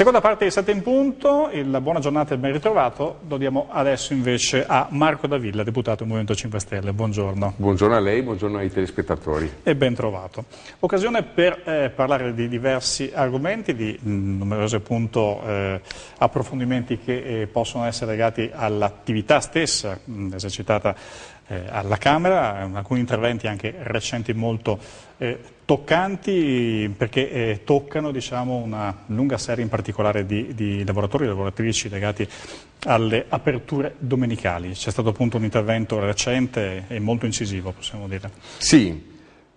Seconda parte di Sette in Punto, il buona giornata e ben ritrovato, lo diamo adesso invece a Marco Davilla, deputato del Movimento 5 Stelle, buongiorno. Buongiorno a lei, buongiorno ai telespettatori. E ben trovato. Occasione per eh, parlare di diversi argomenti, di mm, numerosi appunto, eh, approfondimenti che eh, possono essere legati all'attività stessa mh, mm, esercitata eh, alla Camera, eh, alcuni interventi anche recenti molto eh, toccanti perché eh, toccano diciamo, una lunga serie in particolare di, di lavoratori e lavoratrici legati alle aperture domenicali. C'è stato appunto un intervento recente e molto incisivo, possiamo dire. Sì.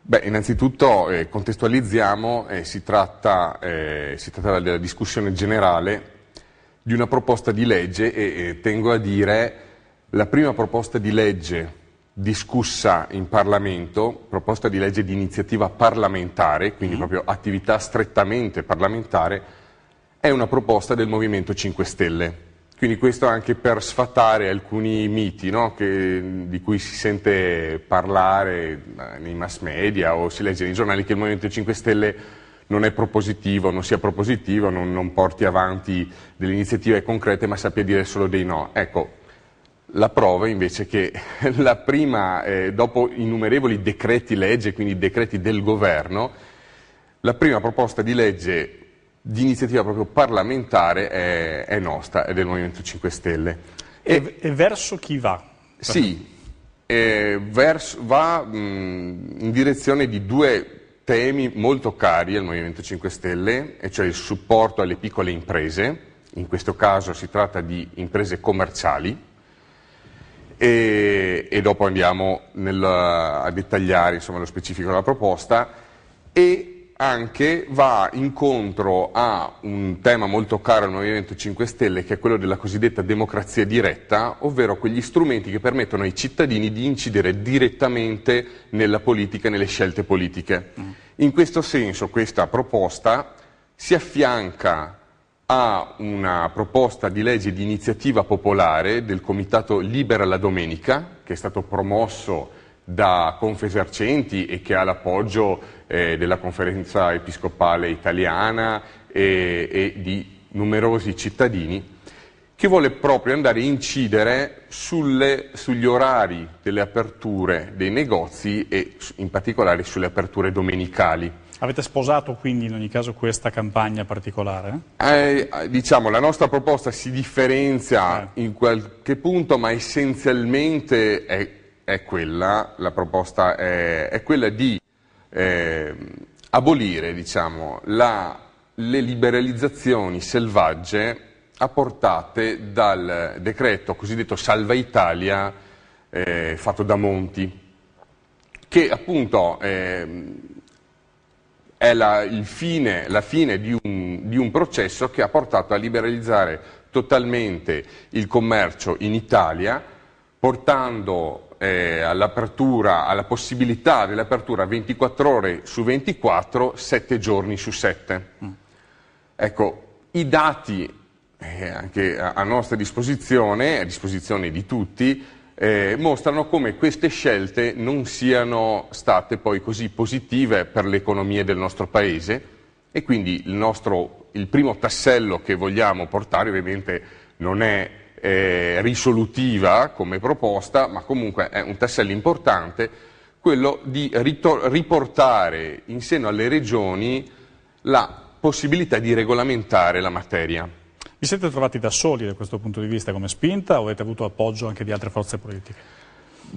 Beh, innanzitutto eh, contestualizziamo, eh, si, tratta, eh, si, tratta, della discussione generale di una proposta di legge e tengo a dire la prima proposta di legge discussa in Parlamento, proposta di legge di iniziativa parlamentare, quindi mm. proprio attività strettamente parlamentare, è una proposta del Movimento 5 Stelle. Quindi questo anche per sfatare alcuni miti no? che, di cui si sente parlare nei mass media o si legge nei giornali che il Movimento 5 Stelle non è propositivo, non sia propositivo, non, non porti avanti delle iniziative concrete ma sappia dire solo dei no. Ecco, la prova invece che la prima, eh, dopo innumerevoli decreti legge, quindi decreti del governo, la prima proposta di legge di iniziativa proprio parlamentare è, è nostra, è del Movimento 5 Stelle. E, e verso chi va? Sì, eh, verso, va mh, mm, in direzione di due temi molto cari al Movimento 5 Stelle, e cioè il supporto alle piccole imprese, in questo caso si tratta di imprese commerciali, e, e dopo andiamo nel, a dettagliare insomma, lo specifico della proposta e anche va incontro a un tema molto caro al Movimento 5 Stelle che è quello della cosiddetta democrazia diretta, ovvero quegli strumenti che permettono ai cittadini di incidere direttamente nella politica, nelle scelte politiche. Mm. In questo senso questa proposta si affianca a una proposta di legge di iniziativa popolare del comitato Libera la Domenica, che è stato promosso da Confesercenti e che ha l'appoggio eh, della conferenza episcopale italiana e, e di numerosi cittadini, che vuole proprio andare a incidere sulle, sugli orari delle aperture dei negozi e in particolare sulle aperture domenicali. Avete sposato quindi in ogni caso questa campagna particolare? Eh, diciamo, la nostra proposta si differenzia eh. in qualche punto, ma essenzialmente è, è quella, la proposta è, è quella di eh, abolire diciamo, la, le liberalizzazioni selvagge apportate dal decreto cosiddetto Salva Italia eh, fatto da Monti, che appunto eh, è la fine, la, fine, di un, di un processo che ha portato a liberalizzare totalmente il commercio in Italia, portando eh, all'apertura, alla possibilità dell'apertura 24 ore su 24, 7 giorni su 7. Mm. Ecco, i dati eh, anche a, a, nostra disposizione, a disposizione di tutti, eh, mostrano come queste scelte non siano state poi così positive per le economie del nostro Paese e quindi il, nostro, il primo tassello che vogliamo portare ovviamente non è eh, risolutiva come proposta, ma comunque è un tassello importante, quello di riportare in seno alle regioni la possibilità di regolamentare la materia. Vi siete trovati da soli da questo punto di vista come spinta o avete avuto appoggio anche di altre forze politiche?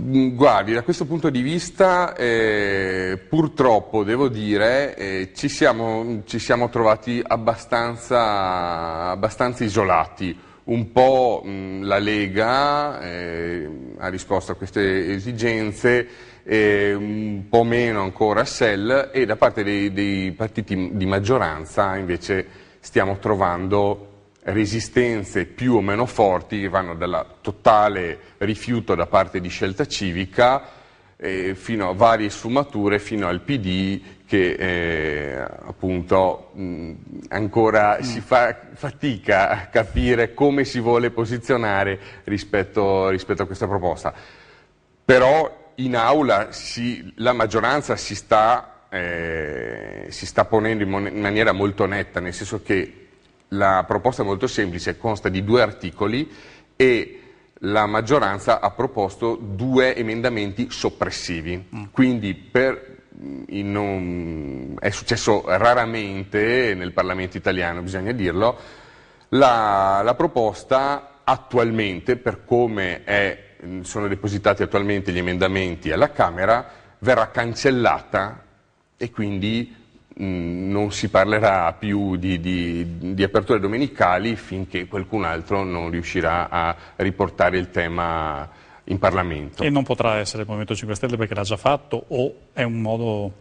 Mm, guardi, da questo punto di vista eh, purtroppo devo dire eh, ci, siamo, ci, siamo, trovati abbastanza, abbastanza isolati. Un po' mh, mm, la Lega eh, ha risposto a queste esigenze, un po' meno ancora Shell e da parte dei, dei partiti di maggioranza invece stiamo trovando resistenze più o meno forti che vanno dal totale rifiuto da parte di scelta civica eh, fino a varie sfumature fino al PD che eh, appunto mh, ancora mm. si fa fatica a capire come si vuole posizionare rispetto, rispetto a questa proposta. Però in aula si, la maggioranza si sta, eh, si sta ponendo in, in maniera molto netta, nel senso che la proposta è molto semplice, consta di due articoli e la maggioranza ha proposto due emendamenti soppressivi. Mm. Quindi per, mm, un, è successo raramente nel Parlamento italiano, bisogna dirlo, la, la proposta attualmente, per come è, mm, sono depositati attualmente gli emendamenti alla Camera, verrà cancellata e quindi Mm, non si parlerà più di, di, di, aperture domenicali finché qualcun altro non riuscirà a riportare il tema in Parlamento. E non potrà essere il Movimento 5 Stelle perché l'ha già fatto o è un modo...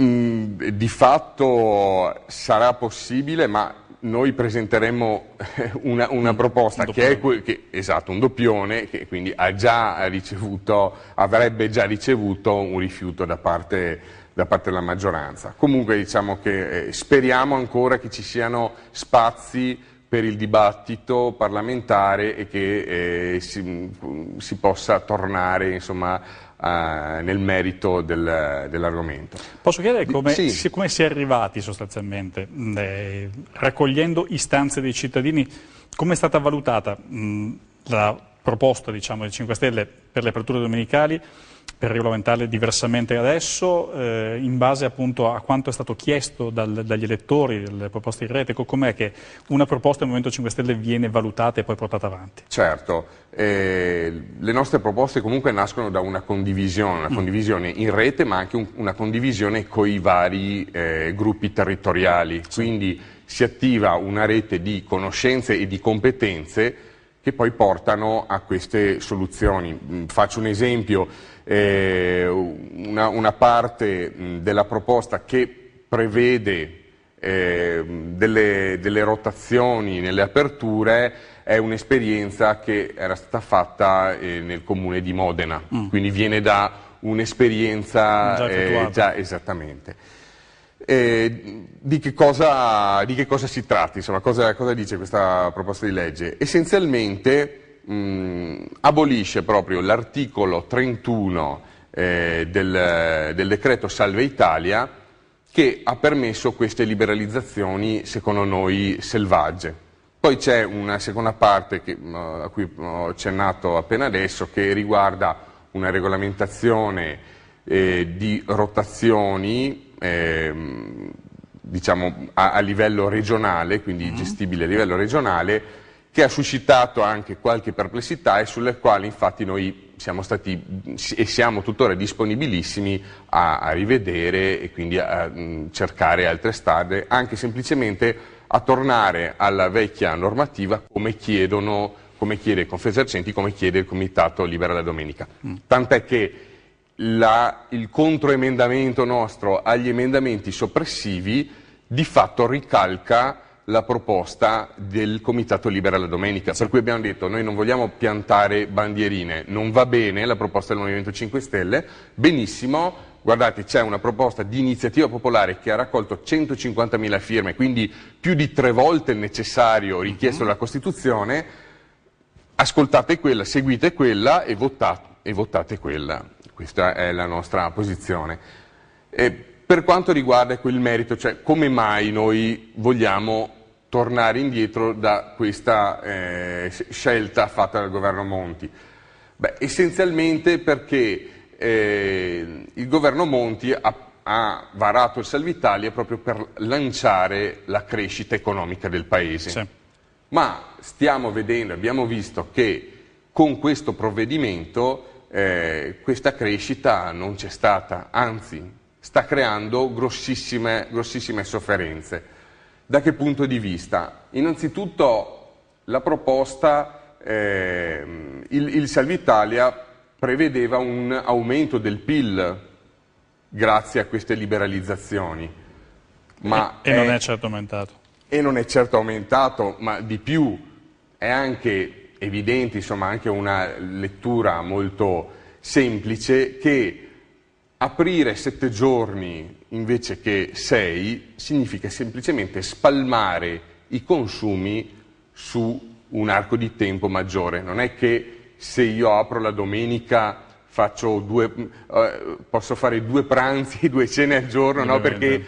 Mm, di fatto sarà possibile, ma noi presenteremo una, una proposta un che è que, che, esatto, un doppione che quindi già ricevuto, avrebbe già ricevuto un rifiuto da parte da parte della maggioranza. Comunque diciamo che eh, speriamo ancora che ci siano spazi per il dibattito parlamentare e che eh, si, mm, si, possa tornare insomma, a, nel merito del, dell'argomento. Posso chiedere come, sì. si, come, si, è arrivati sostanzialmente, mm, eh, raccogliendo istanze dei cittadini, come è stata valutata mh, mm, la proposta diciamo, del 5 Stelle per le aperture domenicali per regolamentarle diversamente adesso, eh, in base appunto a quanto è stato chiesto dal, dagli elettori, le proposte in rete, com'è che una proposta del Movimento 5 Stelle viene valutata e poi portata avanti? Certo, eh, le nostre proposte comunque nascono da una condivisione, una mm. condivisione in rete ma anche un, una condivisione con i vari eh, gruppi territoriali, quindi si attiva una rete di conoscenze e di competenze che poi portano a queste soluzioni. Mm, faccio un esempio, eh, una, una, parte mh, della proposta che prevede eh, delle, delle, rotazioni nelle aperture è un'esperienza che era stata fatta eh, nel comune di Modena, mm. quindi viene da un'esperienza già, eh, già esattamente. Eh, di che, cosa, di, che cosa, si tratta? Insomma, cosa, cosa dice questa proposta di legge? Essenzialmente mh, mm, abolisce proprio l'articolo 31 eh, del, del decreto Salve Italia che ha permesso queste liberalizzazioni, secondo noi, selvagge. Poi c'è una seconda parte che, mm, a cui ho accennato appena adesso che riguarda una regolamentazione eh, di rotazioni eh, diciamo, a, a, livello regionale, quindi mm-hmm. gestibile a livello regionale, che ha suscitato anche qualche perplessità e sulle quali infatti noi siamo stati e siamo tuttora disponibilissimi a, a rivedere e quindi a mh, mm, cercare altre strade, anche semplicemente a tornare alla vecchia normativa come chiedono come chiede Confesercenti, come chiede il Comitato Libera la Domenica. Mm. Tant'è che la, il controemendamento nostro agli emendamenti soppressivi di fatto ricalca la proposta del Comitato Libera la Domenica, per cui abbiamo detto noi non vogliamo piantare bandierine, non va bene la proposta del Movimento 5 Stelle, benissimo, guardate c'è una proposta di iniziativa popolare che ha raccolto 150.000 firme, quindi più di tre volte il necessario mhm. richiesto dalla Costituzione, ascoltate quella, seguite quella e votate, e votate quella, questa è la nostra posizione. E per quanto riguarda quel merito, cioè come mai noi vogliamo tornare indietro da questa eh, scelta fatta dal governo Monti? Beh, essenzialmente perché eh, il governo Monti ha, ha varato il Salvitalia proprio per lanciare la crescita economica del Paese. Sì. Ma stiamo vedendo, abbiamo visto che con questo provvedimento eh, questa crescita non c'è stata, anzi sta creando grossissime, grossissime sofferenze. Da che punto di vista? Innanzitutto la proposta, eh, il, il Salvi Italia prevedeva un aumento del PIL grazie a queste liberalizzazioni. Ma e, è, e non è certo aumentato. E non è certo aumentato, ma di più è anche evidente, insomma anche una lettura molto semplice, che aprire sette giorni invece che 6 significa semplicemente spalmare i consumi su un arco di tempo maggiore. Non è che se io apro la domenica due, mm, eh, posso fare due pranzi, due cene al giorno, no? perché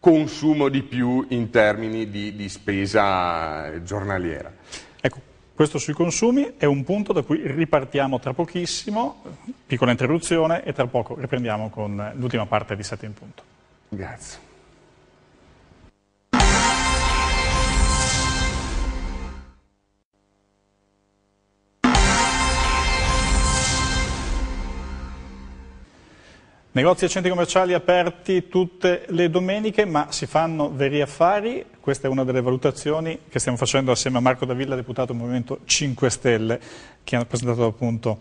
consumo di più in termini di, di spesa giornaliera. Questo sui consumi è un punto da cui ripartiamo tra pochissimo, piccola interruzione e tra poco riprendiamo con l'ultima parte di 7 in punto. Grazie. Negozi e centri commerciali aperti tutte le domeniche, ma si fanno veri affari. Questa è una delle valutazioni che stiamo facendo assieme a Marco Davilla, deputato del Movimento 5 Stelle, che ha presentato appunto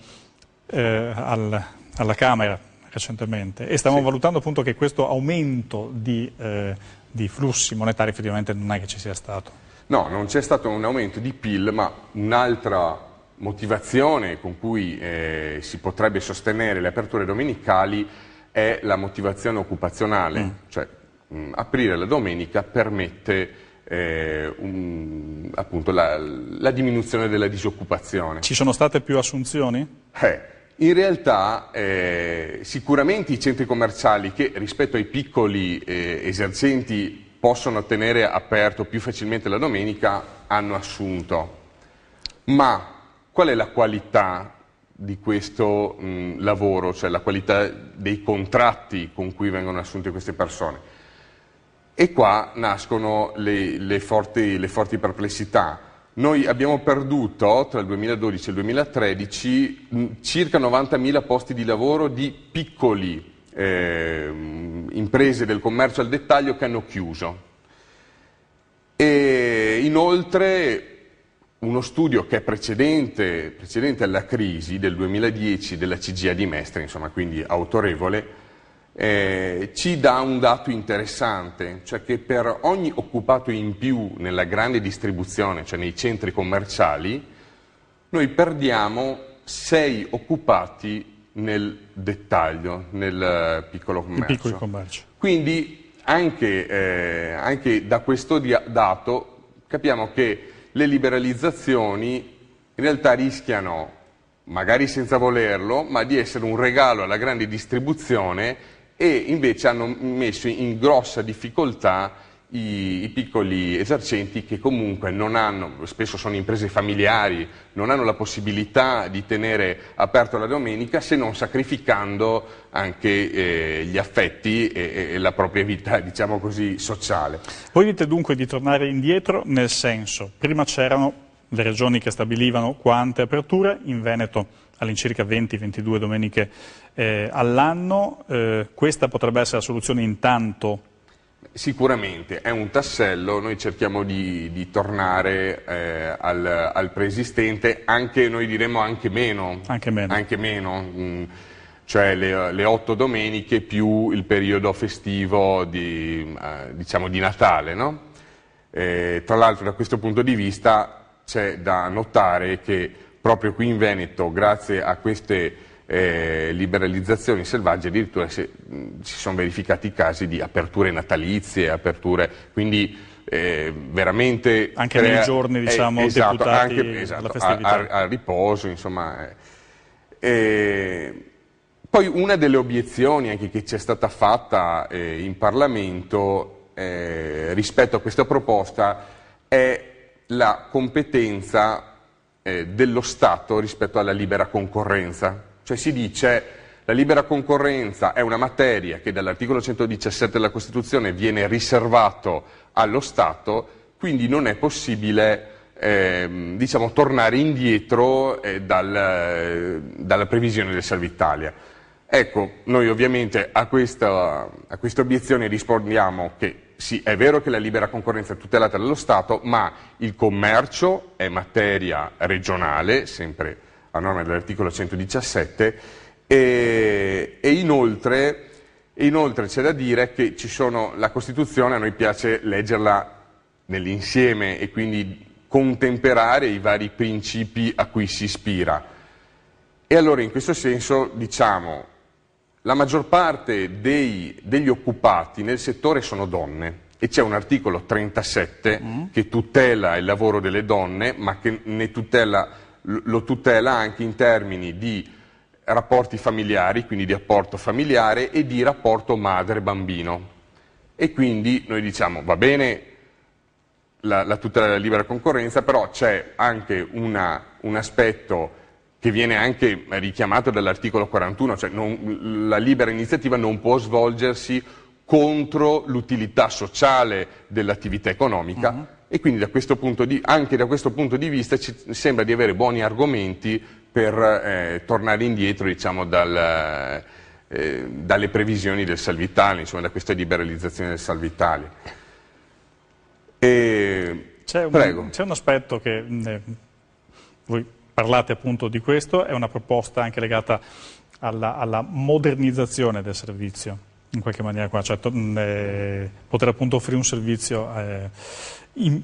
eh, al, alla Camera recentemente. E stiamo sì. valutando appunto che questo aumento di, eh, di flussi monetari effettivamente non è che ci sia stato. No, non c'è stato un aumento di PIL, ma un'altra motivazione con cui eh, si potrebbe sostenere le aperture domenicali è la motivazione occupazionale, mm. cioè mh, mm, aprire la domenica permette eh, un, appunto la, la, diminuzione della disoccupazione. Ci sono state più assunzioni? Eh, in realtà eh, sicuramente i centri commerciali che rispetto ai piccoli eh, esercenti possono tenere aperto più facilmente la domenica hanno assunto. Ma qual è la qualità di questo mh, lavoro, cioè la qualità dei contratti con cui vengono assunte queste persone. E qua nascono le, le, forti, le forti perplessità. Noi abbiamo perduto tra il 2012 e il 2013 circa 90.000 posti di lavoro di piccoli eh, imprese del commercio al dettaglio che hanno chiuso. E inoltre uno studio che è precedente, precedente, alla crisi del 2010 della CGA di Mestre, insomma, quindi autorevole, eh, ci dà un dato interessante, cioè che per ogni occupato in più nella grande distribuzione, cioè nei centri commerciali, noi perdiamo sei occupati nel dettaglio, nel eh, piccolo commercio. commercio. Quindi anche, eh, anche da questo dato capiamo che le liberalizzazioni in realtà rischiano, magari senza volerlo, ma di essere un regalo alla grande distribuzione e invece hanno messo in grossa difficoltà i, i, piccoli esercenti che comunque non hanno, spesso sono imprese familiari, non hanno la possibilità di tenere aperto la domenica se non sacrificando anche eh, gli affetti e, e, la propria vita, diciamo così, sociale. Voi dite dunque di tornare indietro nel senso, prima c'erano le regioni che stabilivano quante aperture, in Veneto all'incirca 20-22 domeniche eh, all'anno, eh, questa potrebbe essere la soluzione intanto Sicuramente è un tassello, noi cerchiamo di, di tornare eh, al, al, preesistente, anche, noi diremmo anche meno, anche meno. Anche meno mh, mm. cioè le, le, otto domeniche più il periodo festivo di, eh, diciamo di Natale. No? Eh, tra l'altro da questo punto di vista c'è da notare che proprio qui in Veneto, grazie a queste eh, liberalizzazioni selvagge, addirittura si, si sono verificati casi di aperture natalizie, aperture, quindi eh, veramente... Anche crea, nei giorni, eh, diciamo, eh, esatto, deputati anche, esatto, a, a, riposo, insomma. Eh, poi una delle obiezioni anche che ci è stata fatta eh, in Parlamento eh, rispetto a questa proposta è la competenza dello Stato rispetto alla libera concorrenza. Cioè si dice la libera concorrenza è una materia che dall'articolo 117 della Costituzione viene riservato allo Stato, quindi non è possibile ehm, diciamo, tornare indietro eh, dal, eh, dalla previsione del Servitalia. Ecco, noi ovviamente a questa, a questa obiezione rispondiamo che sì, è vero che la libera concorrenza è tutelata dallo Stato, ma il commercio è materia regionale, sempre regionale, a norma dell'articolo 117 e, e inoltre, inoltre c'è da dire che sono, la Costituzione a noi piace leggerla nell'insieme e quindi contemperare i vari principi a cui si ispira. E allora in questo senso diciamo la maggior parte dei, degli occupati nel settore sono donne e c'è un articolo 37 mm. che tutela il lavoro delle donne ma che ne tutela lo tutela anche in termini di rapporti familiari, quindi di apporto familiare e di rapporto madre-bambino. E quindi noi diciamo, va bene la, la tutela della libera concorrenza, però c'è anche una, un aspetto che viene anche richiamato dall'articolo 41, cioè non, la libera iniziativa non può svolgersi contro l'utilità sociale dell'attività economica, uh mm-hmm. -huh e quindi da di, anche da questo punto di vista ci sembra di avere buoni argomenti per eh, tornare indietro diciamo, dal, eh, dalle previsioni del Salvitale, insomma, da questa liberalizzazione del Salvitale. C'è un, un, aspetto che eh, voi parlate appunto di questo, è una proposta anche legata alla, alla modernizzazione del servizio in qualche maniera qua, cioè, mm, eh, poter appunto offrire un servizio eh, in,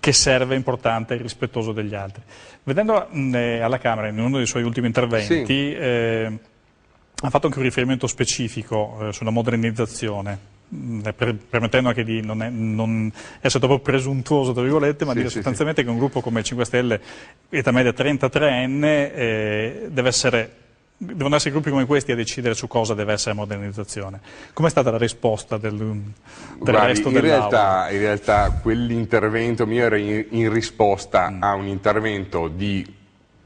che serve, importante e rispettoso degli altri. Vedendo mm, eh, alla Camera in uno dei suoi ultimi interventi, sì. Eh, ha fatto anche un riferimento specifico eh, sulla modernizzazione. Mm, eh, permettendo anche di non, è, non, essere troppo presuntuoso, tra virgolette, ma sì, dire sì, sostanzialmente che un gruppo come il 5 Stelle, età media 33enne, deve essere devono essere gruppi come questi a decidere su cosa deve essere modernizzazione. Com'è stata la risposta del, del Guardi, resto in realtà, in realtà quell'intervento mio era in, in risposta mm. a un intervento di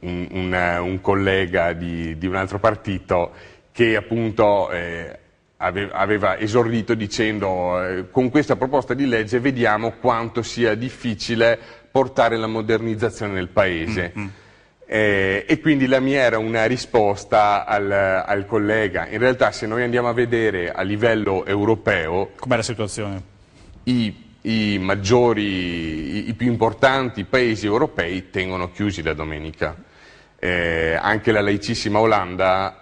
un, un, un collega di, di, un altro partito che appunto eh, aveva esordito dicendo eh, con questa proposta di legge vediamo quanto sia difficile portare la modernizzazione nel Paese. Mm -hmm eh, e quindi la mia era una risposta al, al, collega. In realtà se noi andiamo a vedere a livello europeo... Com'è la situazione? I, i maggiori, i, i, più importanti paesi europei tengono chiusi la domenica. Eh, anche la laicissima Olanda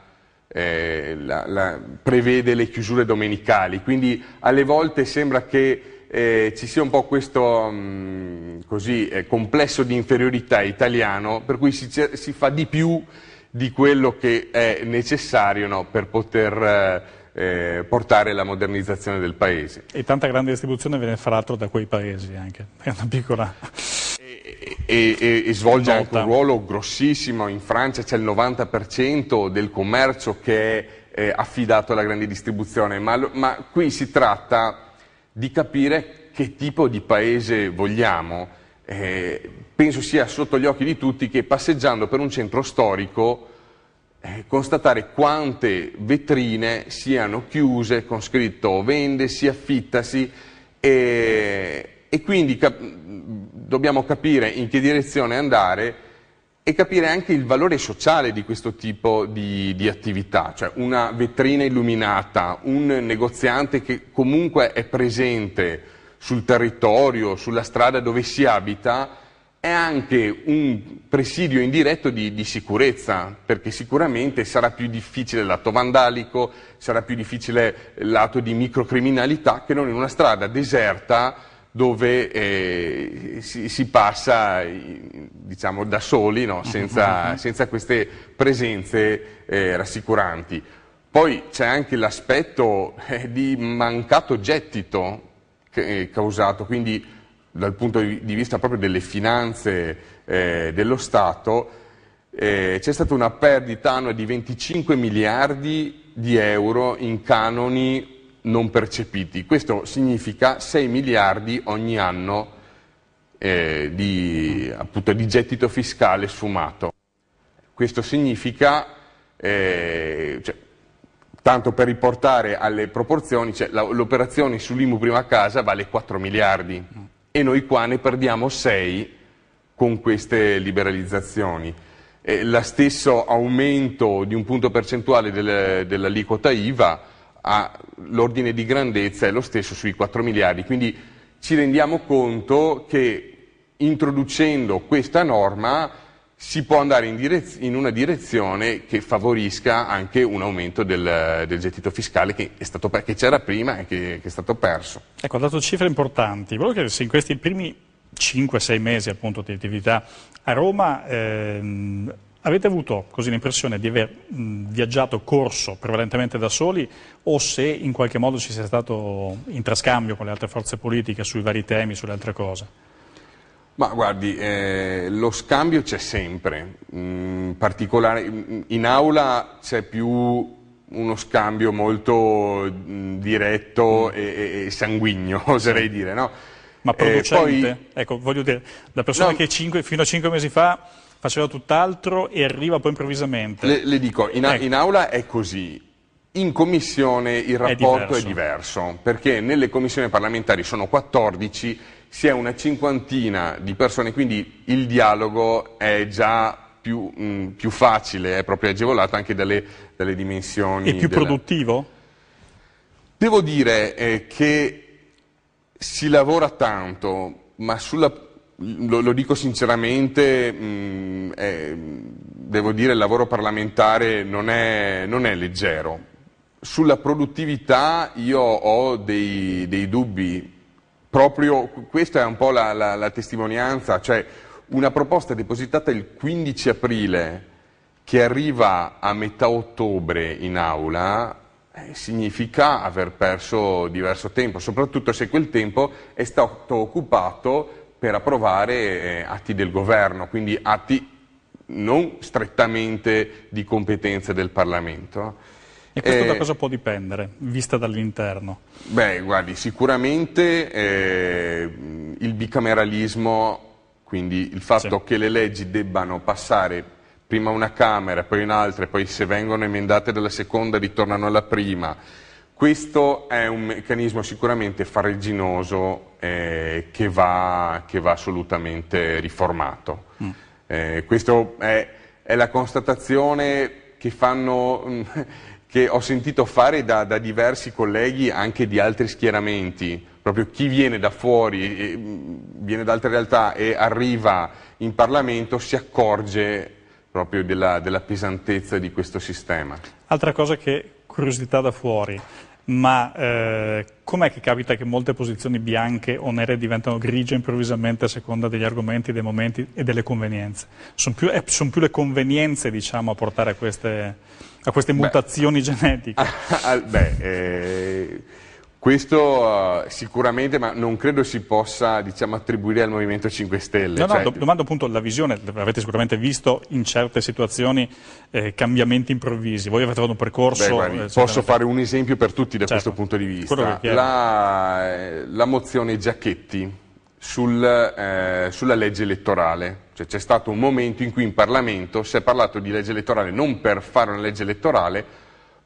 eh, la, la, prevede le chiusure domenicali, quindi alle volte sembra che eh, ci sia un po' questo mh, mm, così, eh, complesso di inferiorità italiano per cui si, si, fa di più di quello che è necessario no, per poter eh, eh portare la modernizzazione del paese. E tanta grande distribuzione viene fra l'altro da quei paesi anche, è una piccola... E, e, e, svolge anche un ruolo grossissimo, in Francia c'è il 90% del commercio che è eh, affidato alla grande distribuzione, ma, ma qui si tratta di capire che tipo di paese vogliamo. Eh, penso sia sotto gli occhi di tutti che passeggiando per un centro storico eh, constatare quante vetrine siano chiuse con scritto vendesi, affittasi e, e quindi cap dobbiamo capire in che direzione andare e capire anche il valore sociale di questo tipo di, di, attività, cioè una vetrina illuminata, un negoziante che comunque è presente sul territorio, sulla strada dove si abita, è anche un presidio indiretto di, di sicurezza, perché sicuramente sarà più difficile l'atto vandalico, sarà più difficile l'atto di microcriminalità che non in una strada deserta dove eh, si, si, passa eh, diciamo, da soli, no? senza, mm-hmm. senza, queste presenze eh, rassicuranti. Poi c'è anche l'aspetto eh, di mancato gettito causato, quindi dal punto di vista proprio delle finanze eh, dello Stato, eh, c'è stata una perdita annua di 25 miliardi di euro in canoni non percepiti. Questo significa 6 miliardi ogni anno eh, di, appunto, di, gettito fiscale sfumato. Questo significa, eh, cioè, tanto per riportare alle proporzioni, cioè, l'operazione sull'IMU prima casa vale 4 miliardi e noi qua ne perdiamo 6 con queste liberalizzazioni. Eh, lo stesso aumento di un punto percentuale del, dell'aliquota IVA l'ordine di grandezza è lo stesso sui 4 miliardi, quindi ci rendiamo conto che introducendo questa norma si può andare in, direz- in una direzione che favorisca anche un aumento del, del gettito fiscale che, che, c'era prima e che, che è stato perso. Ecco, ha dato cifre importanti. Volevo chiedere se in questi primi 5-6 mesi appunto, di attività a Roma ehm, Avete avuto così l'impressione di aver mh, viaggiato corso prevalentemente da soli o se in qualche modo ci sia stato intrascambio con le altre forze politiche sui vari temi, sulle altre cose? Ma guardi, eh, lo scambio c'è sempre, in mm, particolare mm, in aula c'è più uno scambio molto mm, diretto e, e sanguigno, oserei dire, no? Ma producente? Eh, poi... Ecco, voglio dire, da persona no. che cinque, fino a cinque mesi fa faceva tutt'altro e arriva poi improvvisamente. Le, le dico, in, ecco. in aula è così, in commissione il rapporto è diverso. è diverso. perché nelle commissioni parlamentari sono 14, si è una cinquantina di persone, quindi il dialogo è già più, mh, mm, più facile, è proprio agevolato anche dalle, dalle dimensioni. E più della... produttivo? Devo dire eh, che si lavora tanto, ma sulla lo, lo, dico sinceramente, mh, mm, è, devo dire che il lavoro parlamentare non è, non è, leggero. Sulla produttività io ho dei, dei dubbi, proprio questa è un po' la, la, la testimonianza, cioè una proposta depositata il 15 aprile che arriva a metà ottobre in aula eh, significa aver perso diverso tempo, soprattutto se quel tempo è stato occupato per approvare eh, atti del governo, quindi atti non strettamente di competenze del Parlamento. E questo eh, da cosa può dipendere, vista dall'interno? Beh, guardi, sicuramente eh, il bicameralismo, quindi il fatto sì. che le leggi debbano passare prima una Camera, poi un'altra, poi se vengono emendate dalla seconda ritornano alla prima, questo è un meccanismo sicuramente farraginoso eh, che, va, che, va, assolutamente riformato. Mm. Eh, questa è, è, la constatazione che, fanno, mm, che, ho sentito fare da, da diversi colleghi anche di altri schieramenti, proprio chi viene da fuori, eh, mm, viene da altre realtà e arriva in Parlamento si accorge proprio della, della pesantezza di questo sistema. Altra cosa che curiosità da fuori, ma eh, com'è che capita che molte posizioni bianche o nere diventano grigie improvvisamente a seconda degli argomenti, dei momenti e delle convenienze? Sono più, eh, son più le convenienze diciamo, a portare a queste, a queste mutazioni beh, genetiche. Ah, ah, beh, eh, questo uh, sicuramente, ma non credo si possa diciamo, attribuire al Movimento 5 Stelle. No, cioè... no, domando appunto la visione, avete sicuramente visto in certe situazioni eh, cambiamenti improvvisi, voi avete fatto un percorso... Beh, guardi, eh, posso fare un esempio per tutti da certo. questo punto di vista. La, eh, la, mozione Giacchetti sul, eh, sulla legge elettorale, cioè c'è stato un momento in cui in Parlamento si è parlato di legge elettorale non per fare una legge elettorale,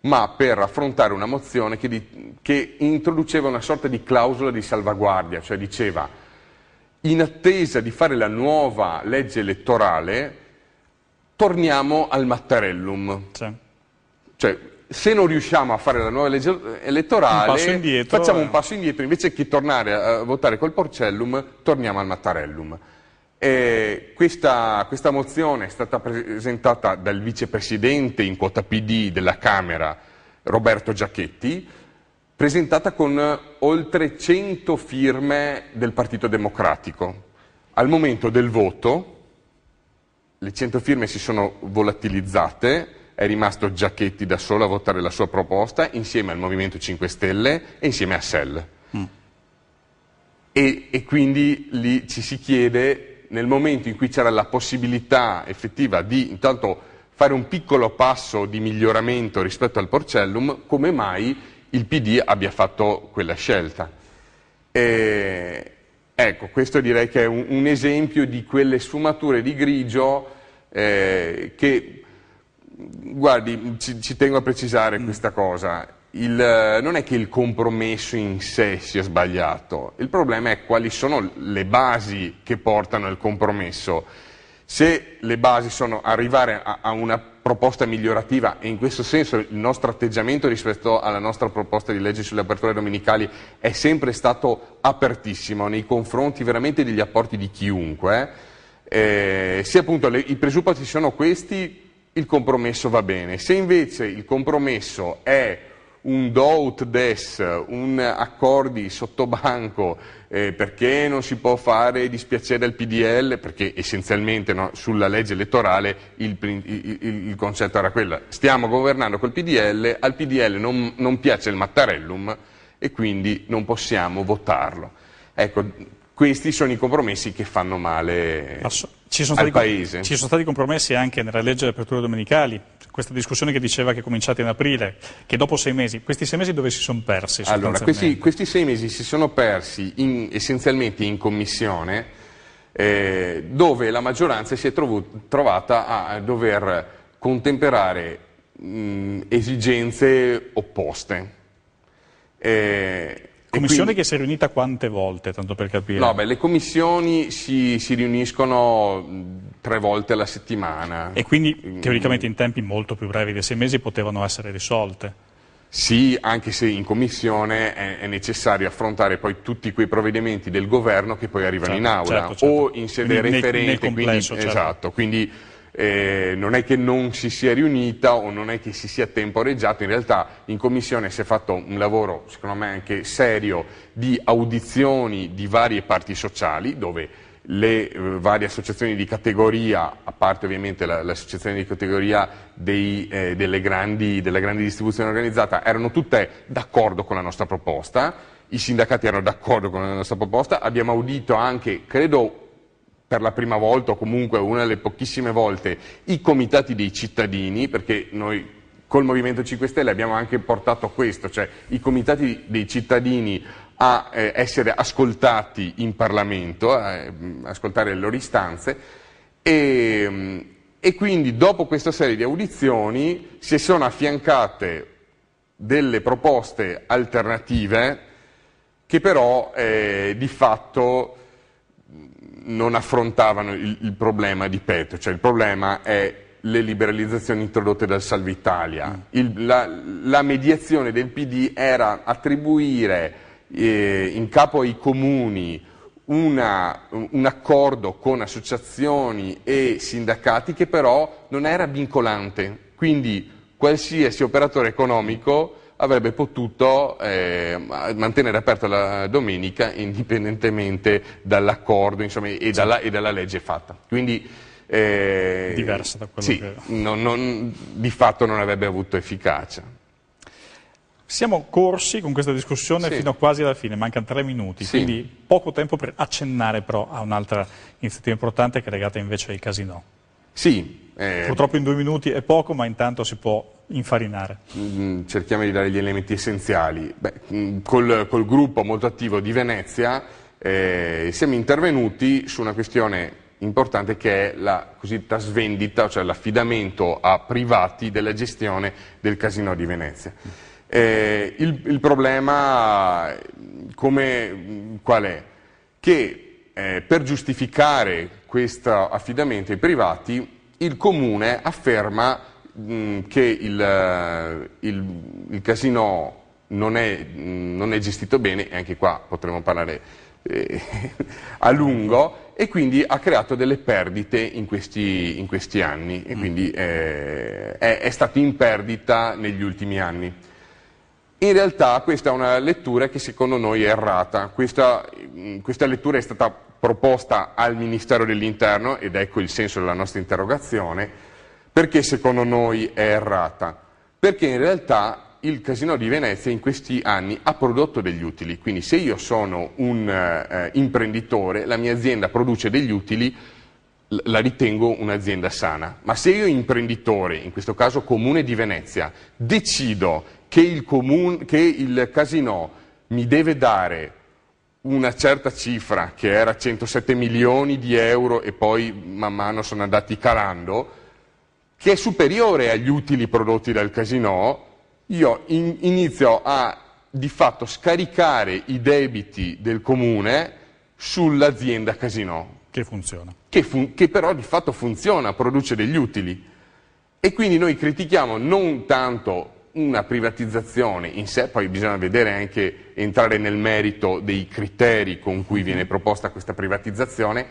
ma per affrontare una mozione che, di, che introduceva una sorta di clausola di salvaguardia, cioè diceva in attesa di fare la nuova legge elettorale torniamo al Mattarellum. Sì. Cioè, se non riusciamo a fare la nuova legge elettorale, un indietro, facciamo un passo indietro, invece che tornare a votare col Porcellum, torniamo al Mattarellum. Eh, questa, questa, mozione è stata presentata dal vicepresidente in quota PD della Camera, Roberto Giachetti, presentata con oltre 100 firme del Partito Democratico. Al momento del voto le 100 firme si sono volatilizzate, è rimasto Giachetti da solo a votare la sua proposta insieme al Movimento 5 Stelle e insieme a Sell. Mm. E, e quindi lì ci si chiede nel momento in cui c'era la possibilità effettiva di intanto fare un piccolo passo di miglioramento rispetto al Porcellum, come mai il PD abbia fatto quella scelta. E, ecco, questo direi che è un, un, esempio di quelle sfumature di grigio eh, che, guardi, ci, ci, tengo a precisare questa cosa, il, eh, non è che il compromesso in sé sia sbagliato, il problema è quali sono le basi che portano al compromesso. Se le basi sono arrivare a, a una proposta migliorativa e in questo senso il nostro atteggiamento rispetto alla nostra proposta di legge sulle aperture domenicali è sempre stato apertissimo nei confronti veramente degli apporti di chiunque, eh, eh se appunto le, i presupposti sono questi il compromesso va bene, se invece il compromesso è un do ut des, un accordi sottobanco, eh, perché non si può fare dispiacere al PDL, perché essenzialmente no, sulla legge elettorale il, il, il, concetto era quello, stiamo governando col PDL, al PDL non, non piace il Mattarellum e quindi non possiamo votarlo. Ecco, questi sono i compromessi che fanno male Asso, al paese. Ci sono stati compromessi anche nella legge di apertura domenicali, questa discussione che diceva che cominciate in aprile, che dopo sei mesi, questi sei mesi dove si sono persi? Allora, questi, questi, sei mesi si sono persi in, essenzialmente in commissione, eh, dove la maggioranza si è trovata a dover contemperare mh, esigenze opposte. Eh, Commissione quindi... che si è riunita quante volte, tanto per capire? No, beh, le commissioni si, si riuniscono tre volte alla settimana. E quindi teoricamente in tempi molto più brevi dei sei mesi potevano essere risolte? Sì, anche se in commissione è, è, necessario affrontare poi tutti quei provvedimenti del governo che poi arrivano certo, in aula certo, certo. o in sede quindi referente. Nel, nel complesso, quindi, certo. esatto, quindi eh, non è che non si sia riunita o non è che si sia temporeggiato, in realtà in commissione si è fatto un lavoro secondo me anche serio di audizioni di varie parti sociali dove le eh, varie associazioni di categoria, a parte ovviamente la, l'associazione di categoria dei, eh, delle, grandi, della grande distribuzione organizzata, erano tutte d'accordo con la nostra proposta, i sindacati erano d'accordo con la nostra proposta, abbiamo audito anche, credo, per la prima volta o comunque una delle pochissime volte i comitati dei cittadini, perché noi col Movimento 5 Stelle abbiamo anche portato questo, cioè i comitati dei cittadini a eh, essere ascoltati in Parlamento, a eh, ascoltare le loro istanze e, ehm, e quindi dopo questa serie di audizioni si sono affiancate delle proposte alternative che però eh, di fatto non affrontavano il, il, problema di petto, cioè il problema è le liberalizzazioni introdotte dal Salve Italia. Mm. Il, la, la, mediazione del PD era attribuire eh, in capo ai comuni una, un accordo con associazioni e sindacati che però non era vincolante, quindi qualsiasi operatore economico avrebbe potuto eh, mantenere aperta la domenica indipendentemente dall'accordo e, dalla, e, dalla, legge fatta. Quindi, eh, Diversa da quello sì, che... Non, non, di fatto non avrebbe avuto efficacia. Siamo corsi con questa discussione sì. fino a quasi alla fine, mancano tre minuti, sì. quindi poco tempo per accennare però a un'altra iniziativa importante che è legata invece ai casino. Sì. Eh, Purtroppo in due minuti è poco, ma intanto si può infarinare. Mm-hmm. Cerchiamo di dare gli elementi essenziali. Beh, mm, col, col, gruppo molto attivo di Venezia eh, siamo intervenuti su una questione importante che è la cosiddetta svendita, cioè l'affidamento a privati della gestione del casino di Venezia. Eh, il, il, problema come, mm, qual è? Che eh, per giustificare questo affidamento ai privati il Comune afferma Mm, che il, eh, il, il, casino non è, mm, non è gestito bene, e anche qua potremmo parlare eh, a lungo e quindi ha creato delle perdite in questi, in questi anni e quindi mm. eh, è, è, stato in perdita negli ultimi anni. In realtà questa è una lettura che secondo noi è errata, questa, questa lettura è stata proposta al Ministero dell'Interno ed ecco il senso della nostra interrogazione perché secondo noi è errata? Perché in realtà il Casino di Venezia in questi anni ha prodotto degli utili, quindi se io sono un eh, imprenditore, la mia azienda produce degli utili, la ritengo un'azienda sana, ma se io imprenditore, in questo caso comune di Venezia, decido che il, comune, che il casino mi deve dare una certa cifra, che era 107 milioni di euro e poi man mano sono andati calando, che è superiore agli utili prodotti dal casino, io in, inizio a di fatto scaricare i debiti del comune sull'azienda casino. Che funziona. Che, fun che, però di fatto funziona, produce degli utili. E quindi noi critichiamo non tanto una privatizzazione in sé, poi bisogna vedere anche, entrare nel merito dei criteri con cui viene mhm. proposta questa privatizzazione,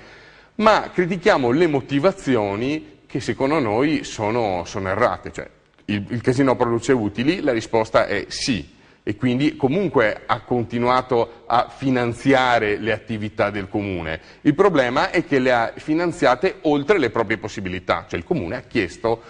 ma critichiamo le motivazioni che secondo noi sono, sono errate. Cioè, il, il casino produce utili? La risposta è sì e quindi comunque ha continuato a finanziare le attività del comune. Il problema è che le ha finanziate oltre le proprie possibilità, cioè il comune ha chiesto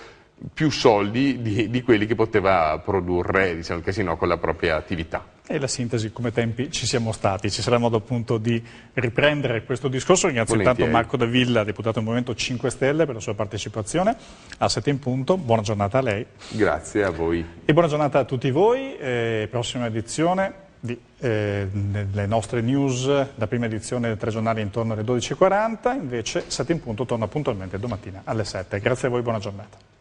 più soldi di, di quelli che poteva produrre diciamo, il casino con la propria attività. E la sintesi come tempi ci siamo stati, ci sarà modo appunto di riprendere questo discorso. Ringrazio intanto Marco Davilla, deputato del Movimento 5 Stelle, per la sua partecipazione. A 7 in punto, buona giornata a lei. Grazie a voi. E buona giornata a tutti voi. Eh, prossima edizione delle eh, nostre news, la prima edizione del tre giornali intorno alle 12.40, invece 7 in punto torna puntualmente domattina alle 7. Grazie a voi, buona giornata.